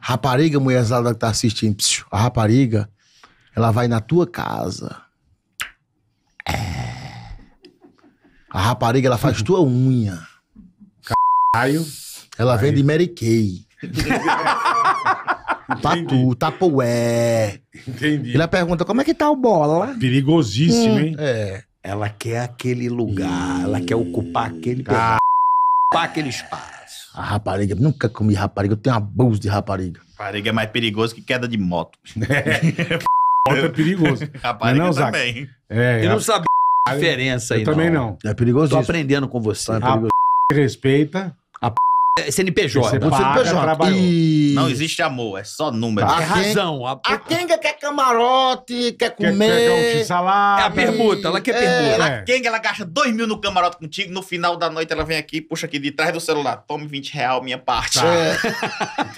Rapariga, mulherzada que tá assistindo, psiu, a rapariga, ela vai na tua casa. É. A rapariga, ela faz tua unha. Caio. Ela Caio. vende Mary Kay. Tatu, tapoé. Entendi. Ela pergunta, como é que tá o bola? Perigosíssimo, hum, hein? É. Ela quer aquele lugar, ela quer ocupar aquele lugar. Ah, ocupar aquele espaço. A rapariga, nunca comi rapariga, eu tenho abuso de rapariga. Rapariga é mais perigoso que queda de moto. moto é perigoso. rapariga não, é também. É, eu não sabia a diferença aí, Eu também não. É perigoso Tô isso. aprendendo com você. É perigoso. Respeita, é CNPJ. Você paga, CNPJ. trabalhou. E... Não existe amor, é só número. a É razão. A, a Kenga quer camarote, quer comer. Quer, quer um salário. É a permuta, ela quer é, permuta. A Kenga, é. ela gasta dois mil no camarote contigo, no final da noite ela vem aqui, puxa aqui de trás do celular, tome 20 real, minha parte. Tá. É.